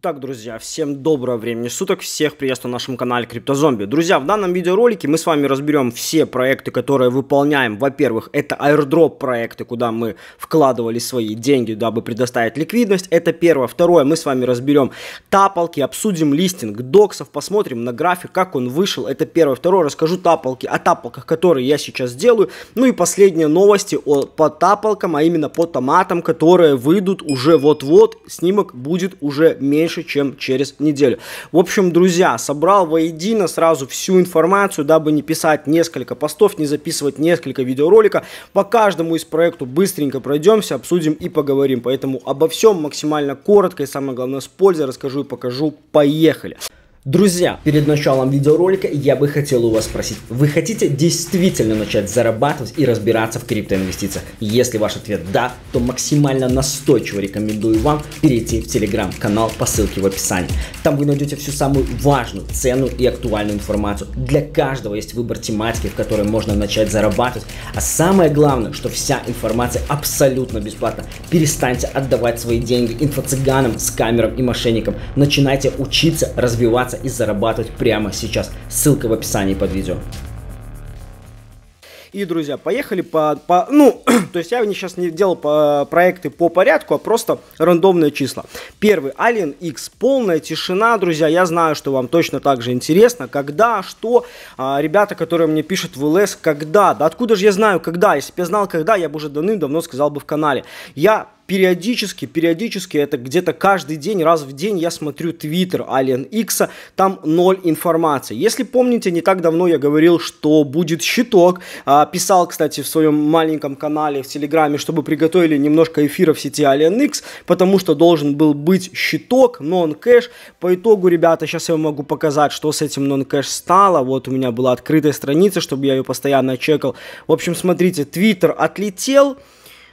Так, друзья, всем доброго времени суток, всех приветствую на нашем канале Криптозомби. Друзья, в данном видеоролике мы с вами разберем все проекты, которые выполняем. Во-первых, это airdrop проекты, куда мы вкладывали свои деньги, дабы предоставить ликвидность. Это первое. Второе, мы с вами разберем тапалки, обсудим листинг доксов, посмотрим на график, как он вышел. Это первое. Второе, расскажу тапалки, о тапалках, которые я сейчас делаю. Ну и последние новости о, по тапалкам, а именно по томатам, которые выйдут уже вот-вот. Снимок будет уже меньше меньше, чем через неделю. В общем, друзья, собрал воедино сразу всю информацию, дабы не писать несколько постов, не записывать несколько видеороликов. По каждому из проектов быстренько пройдемся, обсудим и поговорим. Поэтому обо всем максимально коротко и самое главное с пользой расскажу и покажу. Поехали! Друзья, перед началом видеоролика я бы хотел у вас спросить, вы хотите действительно начать зарабатывать и разбираться в криптоинвестициях? Если ваш ответ да, то максимально настойчиво рекомендую вам перейти в телеграм-канал по ссылке в описании. Там вы найдете всю самую важную, ценную и актуальную информацию. Для каждого есть выбор тематики, в которой можно начать зарабатывать. А самое главное, что вся информация абсолютно бесплатна. Перестаньте отдавать свои деньги инфо-цыганам, скамерам и мошенникам. Начинайте учиться, развиваться и зарабатывать прямо сейчас. Ссылка в описании под видео. И, друзья, поехали по... по ну, то есть я сейчас не делал по, э, проекты по порядку, а просто рандомные числа. Первый, Alien X, полная тишина, друзья. Я знаю, что вам точно так же интересно, когда, что. А, ребята, которые мне пишут в ЛС, когда. Да откуда же я знаю, когда? Если бы я знал, когда, я бы уже давным-давно сказал бы в канале. Я периодически, периодически, это где-то каждый день, раз в день я смотрю твиттер Alien X, там ноль информации. Если помните, не так давно я говорил, что будет щиток, а, писал, кстати, в своем маленьком канале в Телеграме, чтобы приготовили немножко эфира в сети Alien X, потому что должен был быть щиток, нон-кэш. По итогу, ребята, сейчас я вам могу показать, что с этим нон-кэш стало. Вот у меня была открытая страница, чтобы я ее постоянно чекал. В общем, смотрите, твиттер отлетел,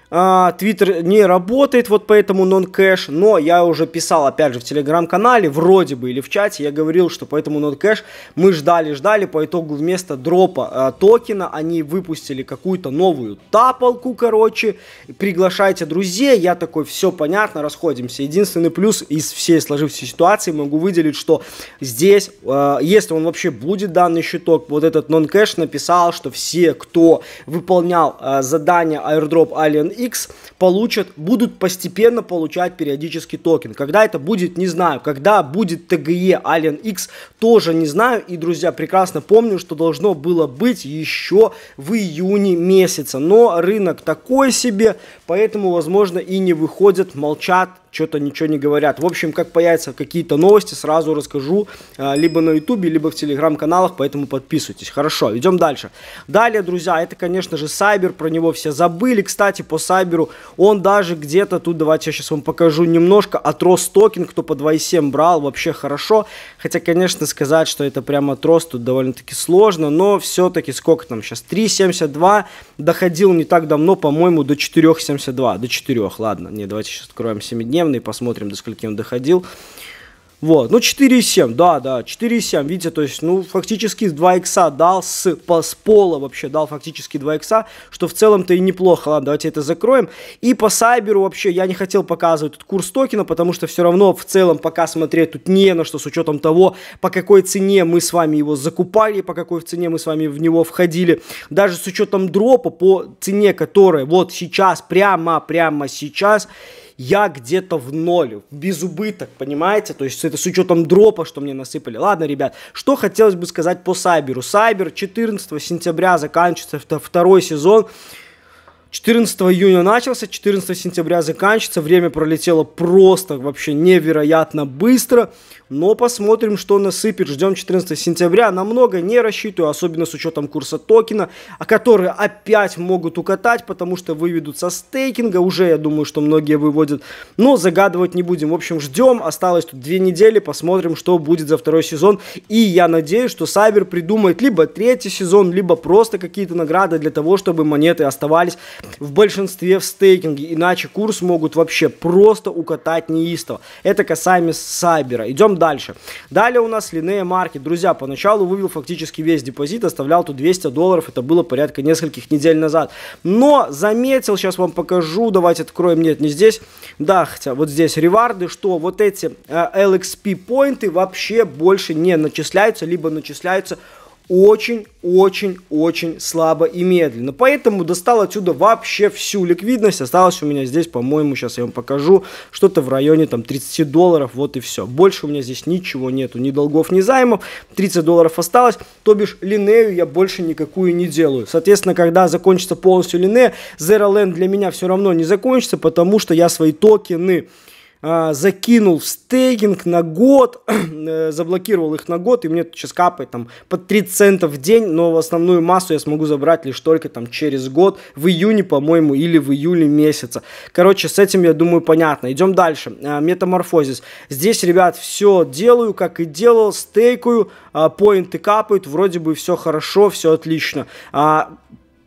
а, Твиттер не работает вот поэтому нон-кэш, но я уже писал, опять же, в телеграм-канале, вроде бы, или в чате, я говорил, что поэтому нон-кэш мы ждали-ждали, по итогу вместо дропа э, токена они выпустили какую-то новую тапалку, короче, приглашайте друзей, я такой, все понятно, расходимся. Единственный плюс из всей сложившейся ситуации могу выделить, что здесь, э, если он вообще будет данный щиток, вот этот нон-кэш написал, что все, кто выполнял э, задание Airdrop Alien X получат, будут постепенно получать периодический токен. Когда это будет, не знаю. Когда будет TGE Alien X, тоже не знаю. И, друзья, прекрасно помню, что должно было быть еще в июне месяца. Но рынок такой себе, поэтому, возможно, и не выходят, молчат, что-то ничего не говорят. В общем, как появятся какие-то новости, сразу расскажу а, либо на ютубе, либо в телеграм-каналах, поэтому подписывайтесь. Хорошо, идем дальше. Далее, друзья, это, конечно же, Сайбер, про него все забыли. Кстати, по Сайберу. Он даже где-то тут, давайте я сейчас вам покажу немножко, отрос а токен, кто по 2.7 брал, вообще хорошо. Хотя, конечно, сказать, что это прямо отрос тут довольно-таки сложно, но все-таки сколько там сейчас? 3.72 доходил не так давно, по-моему, до 4.72, до 4, ладно. Не, давайте сейчас откроем 7-дневный, посмотрим, до скольки он доходил. Вот, ну 4,7, да, да, 4,7, видите, то есть, ну, фактически 2 икса дал с, по, с пола вообще, дал фактически 2 икса, что в целом-то и неплохо, ладно, давайте это закроем. И по Сайберу вообще я не хотел показывать тут курс токена, потому что все равно в целом пока смотреть тут не на что, с учетом того, по какой цене мы с вами его закупали, по какой цене мы с вами в него входили, даже с учетом дропа по цене, которая вот сейчас, прямо, прямо сейчас, я где-то в ноль, без убыток, понимаете? То есть это с учетом дропа, что мне насыпали. Ладно, ребят, что хотелось бы сказать по Сайберу. Сайбер 14 сентября заканчивается второй сезон. 14 июня начался, 14 сентября заканчивается, время пролетело просто вообще невероятно быстро но посмотрим, что насыпет. Ждем 14 сентября. Намного не рассчитываю, особенно с учетом курса токена, а которые опять могут укатать, потому что выведут со стейкинга. Уже, я думаю, что многие выводят. Но загадывать не будем. В общем, ждем. Осталось тут две недели. Посмотрим, что будет за второй сезон. И я надеюсь, что Сайбер придумает либо третий сезон, либо просто какие-то награды для того, чтобы монеты оставались в большинстве в стейкинге. Иначе курс могут вообще просто укатать неистово. Это касаемо Сайбера. Идем дальше. Далее у нас Линея Маркет. Друзья, поначалу вывел фактически весь депозит, оставлял тут 200 долларов. Это было порядка нескольких недель назад. Но заметил, сейчас вам покажу. Давайте откроем. Нет, не здесь. Да, хотя вот здесь реварды, что вот эти э, LXP поинты вообще больше не начисляются, либо начисляются очень-очень-очень слабо и медленно. Поэтому достал отсюда вообще всю ликвидность. Осталось у меня здесь, по-моему, сейчас я вам покажу, что-то в районе там 30 долларов, вот и все. Больше у меня здесь ничего нету, ни долгов, ни займов. 30 долларов осталось, то бишь линею я больше никакую не делаю. Соответственно, когда закончится полностью линея, Zero Land для меня все равно не закончится, потому что я свои токены а, закинул в стейкинг на год, э, заблокировал их на год, и мне сейчас капает там по 30 центов в день, но в основную массу я смогу забрать лишь только там через год, в июне, по-моему, или в июле месяца. Короче, с этим, я думаю, понятно. Идем дальше. А, метаморфозис. Здесь, ребят, все делаю, как и делал, стейкаю, а, поинты капают, вроде бы все хорошо, все отлично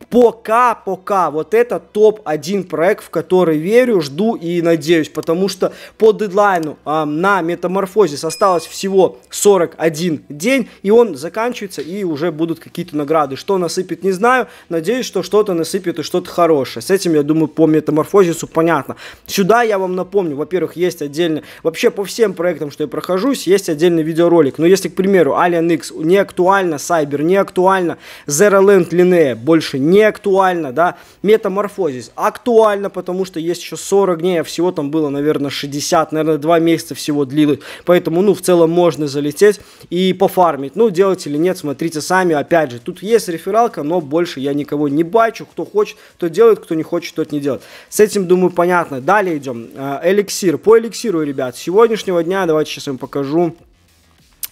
пока, пока вот это топ-1 проект, в который верю, жду и надеюсь, потому что по дедлайну э, на метаморфозе осталось всего 41 день, и он заканчивается, и уже будут какие-то награды. Что насыпет, не знаю, надеюсь, что что-то насыпет и что-то хорошее. С этим, я думаю, по метаморфозису понятно. Сюда я вам напомню, во-первых, есть отдельно, вообще по всем проектам, что я прохожусь, есть отдельный видеоролик. Но если, к примеру, Alien X не актуально, Cyber не актуально, Zero Land Linea больше не не актуально, да, метаморфозис актуально, потому что есть еще 40 дней, а всего там было, наверное, 60, наверное, 2 месяца всего длилось, поэтому, ну, в целом можно залететь и пофармить, ну, делать или нет, смотрите сами, опять же, тут есть рефералка, но больше я никого не бачу, кто хочет, тот делает, кто не хочет, тот не делает. С этим, думаю, понятно. Далее идем, а, эликсир, по эликсиру, ребят, сегодняшнего дня, давайте сейчас вам покажу,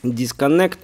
disconnect,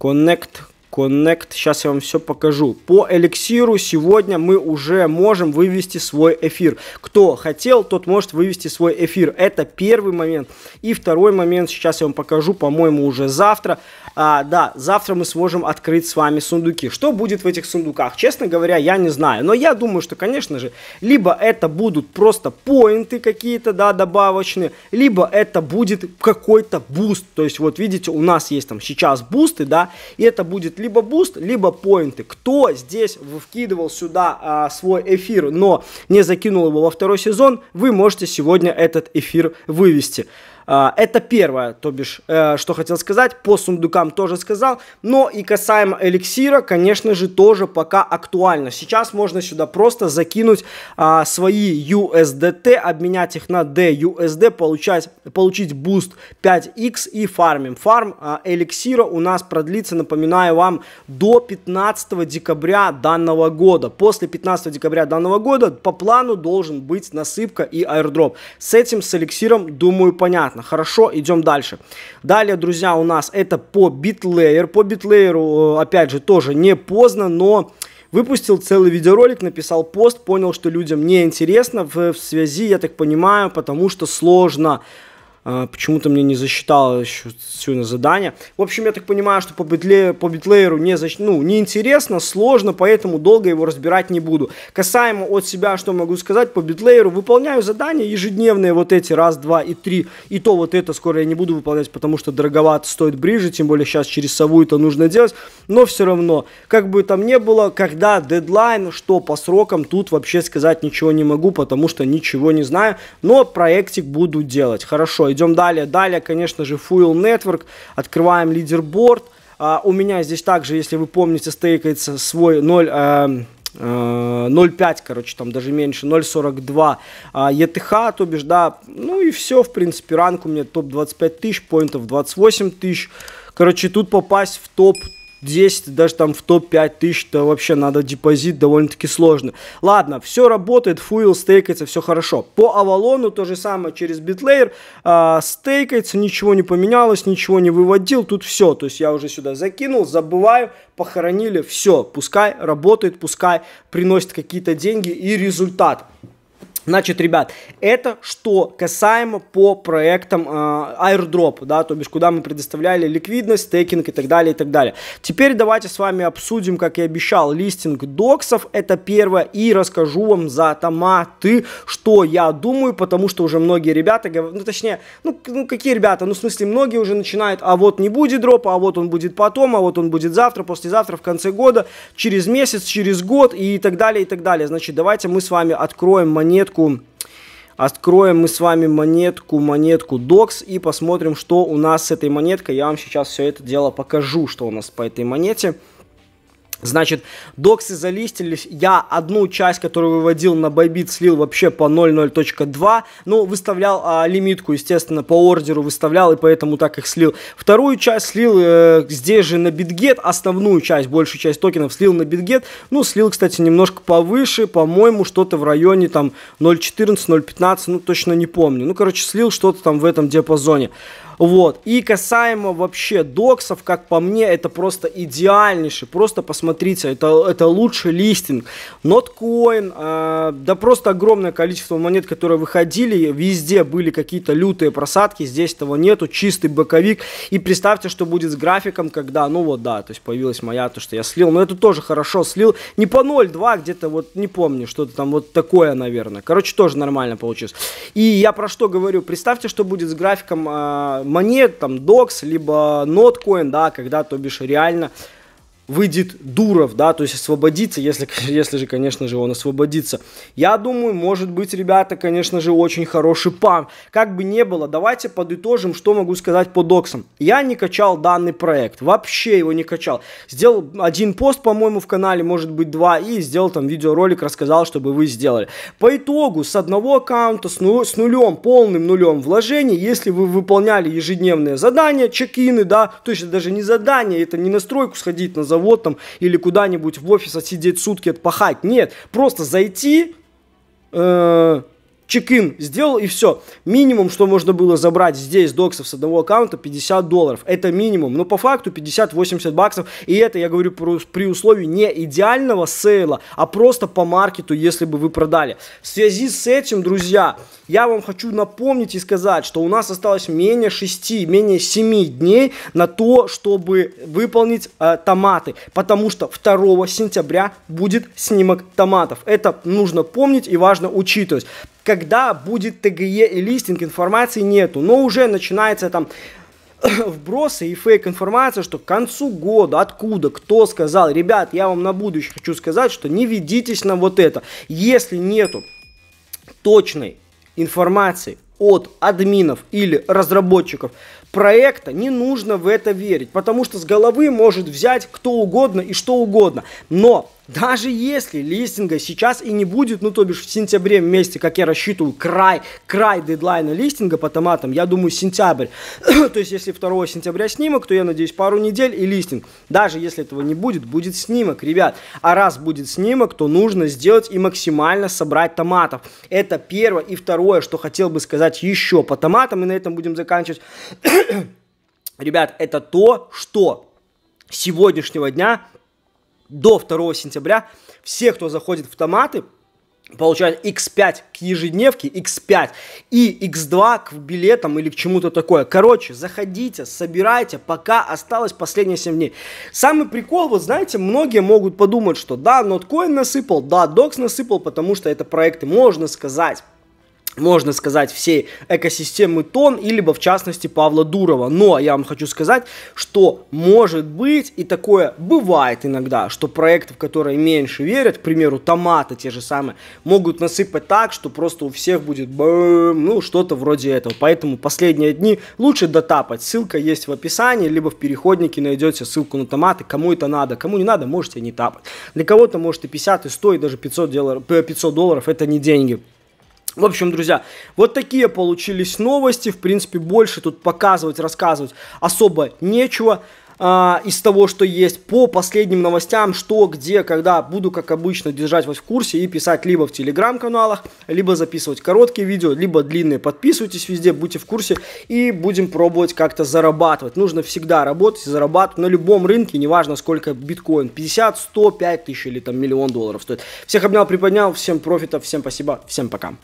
Connect, Connect. Сейчас я вам все покажу. По эликсиру сегодня мы уже можем вывести свой эфир. Кто хотел, тот может вывести свой эфир. Это первый момент. И второй момент сейчас я вам покажу, по-моему, уже завтра. А, да, завтра мы сможем открыть с вами сундуки. Что будет в этих сундуках? Честно говоря, я не знаю. Но я думаю, что, конечно же, либо это будут просто поинты какие-то, да, добавочные, либо это будет какой-то буст. То есть, вот видите, у нас есть там сейчас бусты, да, и это будет либо буст, либо поинты. Кто здесь вкидывал сюда а, свой эфир, но не закинул его во второй сезон, вы можете сегодня этот эфир вывести. А, это первое, то бишь, э, что хотел сказать. По сундукам тоже сказал. Но и касаемо эликсира, конечно же, тоже пока актуально. Сейчас можно сюда просто закинуть а, свои USDT, обменять их на DUSD, получать, получить буст 5x и фармим. Фарм а, эликсира у нас продлится, напоминаю вам, до 15 декабря данного года. После 15 декабря данного года по плану должен быть насыпка и аирдроп. С этим, с эликсиром, думаю, понятно. Понятно, хорошо, идем дальше. Далее, друзья, у нас это по битлейер. По битлейеру, э, опять же, тоже не поздно, но выпустил целый видеоролик, написал пост, понял, что людям не интересно в, в связи, я так понимаю, потому что сложно а, почему-то мне не засчитало еще сегодня задание. В общем, я так понимаю, что по, битле, по битлееру не, защ... ну, не интересно, сложно, поэтому долго его разбирать не буду. Касаемо от себя, что могу сказать, по битлееру выполняю задания ежедневные, вот эти раз, два и три. И то вот это скоро я не буду выполнять, потому что дороговато стоит ближе, тем более сейчас через сову это нужно делать. Но все равно, как бы там не было, когда дедлайн, что по срокам, тут вообще сказать ничего не могу, потому что ничего не знаю. Но проектик буду делать. Хорошо, Идем далее. Далее, конечно же, Fuel Network. Открываем лидерборд. А, у меня здесь также, если вы помните, стейкается свой 0... А, 0,5, а, короче, там даже меньше, 0,42 ETH, а, то бишь, да, ну и все, в принципе, ранг у меня топ 25 тысяч, поинтов 28 тысяч, короче, тут попасть в топ 10, даже там в топ-5 тысяч, то вообще надо депозит довольно-таки сложно. Ладно, все работает, фуил стейкается, все хорошо. По Авалону то же самое через битлейер, э, а, стейкается, ничего не поменялось, ничего не выводил, тут все, то есть я уже сюда закинул, забываю, похоронили, все, пускай работает, пускай приносит какие-то деньги и результат. Значит, ребят, это что касаемо по проектам э, а, Airdrop, да, то бишь, куда мы предоставляли ликвидность, стейкинг и так далее, и так далее. Теперь давайте с вами обсудим, как и обещал, листинг доксов, это первое, и расскажу вам за томаты, что я думаю, потому что уже многие ребята, ну, точнее, ну, ну, какие ребята, ну, в смысле, многие уже начинают, а вот не будет дропа, а вот он будет потом, а вот он будет завтра, послезавтра, в конце года, через месяц, через год и так далее, и так далее. Значит, давайте мы с вами откроем монетку монетку. Откроем мы с вами монетку, монетку DOCS и посмотрим, что у нас с этой монеткой. Я вам сейчас все это дело покажу, что у нас по этой монете. Значит, доксы залистились, я одну часть, которую выводил на Bybit, слил вообще по 0.0.2, ну, выставлял а, лимитку, естественно, по ордеру выставлял, и поэтому так их слил. Вторую часть слил э, здесь же на битгет. основную часть, большую часть токенов слил на битгет. ну, слил, кстати, немножко повыше, по-моему, что-то в районе там 0.14, 0.15, ну, точно не помню. Ну, короче, слил что-то там в этом диапазоне. Вот. И касаемо вообще доксов, как по мне, это просто идеальнейший. Просто посмотрите, это, это лучший листинг. Notcoin, э, а, да просто огромное количество монет, которые выходили, везде были какие-то лютые просадки, здесь этого нету, чистый боковик. И представьте, что будет с графиком, когда, ну вот да, то есть появилась моя, то что я слил, но это тоже хорошо слил, не по 0,2, где-то вот не помню, что-то там вот такое, наверное. Короче, тоже нормально получилось. И я про что говорю, представьте, что будет с графиком э, монет, там, Докс либо NotCoin, да, когда, то бишь, реально выйдет Дуров, да, то есть освободится, если, если же, конечно же, он освободится. Я думаю, может быть, ребята, конечно же, очень хороший пам. Как бы не было, давайте подытожим, что могу сказать по доксам. Я не качал данный проект, вообще его не качал. Сделал один пост, по-моему, в канале, может быть, два, и сделал там видеоролик, рассказал, чтобы вы сделали. По итогу, с одного аккаунта, с, ну, с нулем, полным нулем вложений, если вы выполняли ежедневные задания, чекины, да, то есть даже не задание, это не настройку сходить на завод там или куда-нибудь в офис отсидеть сутки, отпахать. Нет, просто зайти, э, чекин сделал и все. Минимум, что можно было забрать здесь доксов с одного аккаунта, 50 долларов. Это минимум. Но по факту 50-80 баксов. И это, я говорю, при условии не идеального сейла, а просто по маркету, если бы вы продали. В связи с этим, друзья, я вам хочу напомнить и сказать, что у нас осталось менее 6, менее 7 дней на то, чтобы выполнить э, томаты. Потому что 2 сентября будет снимок томатов. Это нужно помнить и важно учитывать когда будет ТГЕ и листинг, информации нету, но уже начинается там вбросы и фейк информация, что к концу года, откуда, кто сказал, ребят, я вам на будущее хочу сказать, что не ведитесь на вот это. Если нету точной информации от админов или разработчиков проекта, не нужно в это верить, потому что с головы может взять кто угодно и что угодно. Но даже если листинга сейчас и не будет, ну то бишь в сентябре месяце, как я рассчитываю, край, край дедлайна листинга по томатам, я думаю сентябрь. то есть если 2 сентября снимок, то я надеюсь пару недель и листинг. Даже если этого не будет, будет снимок, ребят. А раз будет снимок, то нужно сделать и максимально собрать томатов. Это первое. И второе, что хотел бы сказать еще по томатам, и на этом будем заканчивать. ребят, это то, что сегодняшнего дня до 2 сентября все, кто заходит в томаты, получают X5 к ежедневке, X5 и X2 к билетам или к чему-то такое. Короче, заходите, собирайте, пока осталось последние 7 дней. Самый прикол, вот знаете, многие могут подумать, что да, Notcoin насыпал, да, Докс насыпал, потому что это проекты, можно сказать, можно сказать, всей экосистемы Тон, или либо в частности Павла Дурова. Но я вам хочу сказать, что может быть, и такое бывает иногда, что проекты, в которые меньше верят, к примеру, томаты те же самые, могут насыпать так, что просто у всех будет бэм, ну, что-то вроде этого. Поэтому последние дни лучше дотапать. Ссылка есть в описании, либо в переходнике найдете ссылку на томаты. Кому это надо, кому не надо, можете не тапать. Для кого-то, может, и 50, и 100, и даже 500 500 долларов это не деньги. В общем, друзья, вот такие получились новости. В принципе, больше тут показывать, рассказывать особо нечего а, из того, что есть, по последним новостям, что, где, когда, буду, как обычно, держать вас в курсе и писать либо в телеграм-каналах, либо записывать короткие видео, либо длинные. Подписывайтесь везде, будьте в курсе и будем пробовать как-то зарабатывать. Нужно всегда работать и зарабатывать на любом рынке, неважно сколько биткоин, 50, 100, 5 тысяч или там миллион долларов стоит. Всех обнял, приподнял, всем профитов, всем спасибо, всем пока.